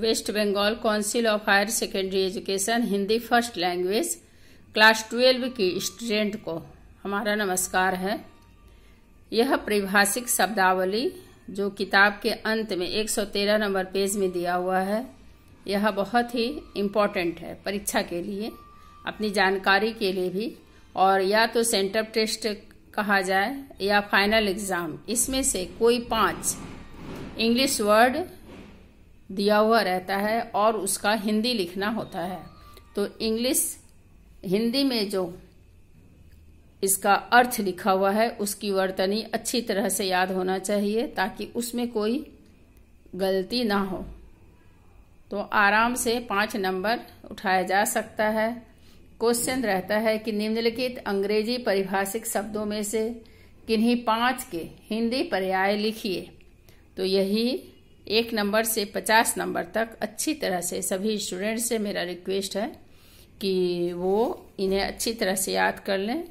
waste Bengal council of higher secondary education Hindi first language class twelve की student को हमारा नमस्कार है यह परिभाषिक शब्दावली जो किताब के अंत में 113 नंबर पेज में दिया हुआ है यह बहुत ही इम्पोर्टेंट है परीक्षा के लिए अपनी जानकारी के लिए भी और या तो सेंटर टेस्ट कहा जाए या फाइनल एग्ज़ाम इसमें से कोई पांच इंग्लिश वर्ड दिया हुआ रहता है और उसका हिंदी लिखना होता है तो इंग्लिश हिंदी में जो इसका अर्थ लिखा हुआ है उसकी वर्तनी अच्छी तरह से याद होना चाहिए ताकि उसमें कोई गलती ना हो तो आराम से पाँच नंबर उठाया जा सकता है क्वेश्चन रहता है कि निम्नलिखित अंग्रेजी परिभाषिक शब्दों में से किन्हीं पांच के हिंदी पर्याय लिखिए तो यही एक नंबर से पचास नंबर तक अच्छी तरह से सभी स्टूडेंट से मेरा रिक्वेस्ट है कि वो इन्हें अच्छी तरह से याद कर लें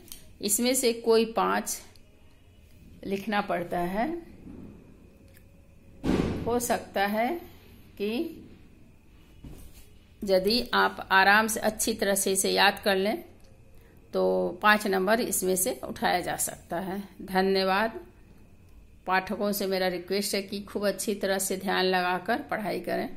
इसमें से कोई पाँच लिखना पड़ता है हो सकता है कि यदि आप आराम से अच्छी तरह से इसे याद कर लें तो पाँच नंबर इसमें से उठाया जा सकता है धन्यवाद पाठकों से मेरा रिक्वेस्ट है कि खूब अच्छी तरह से ध्यान लगाकर पढ़ाई करें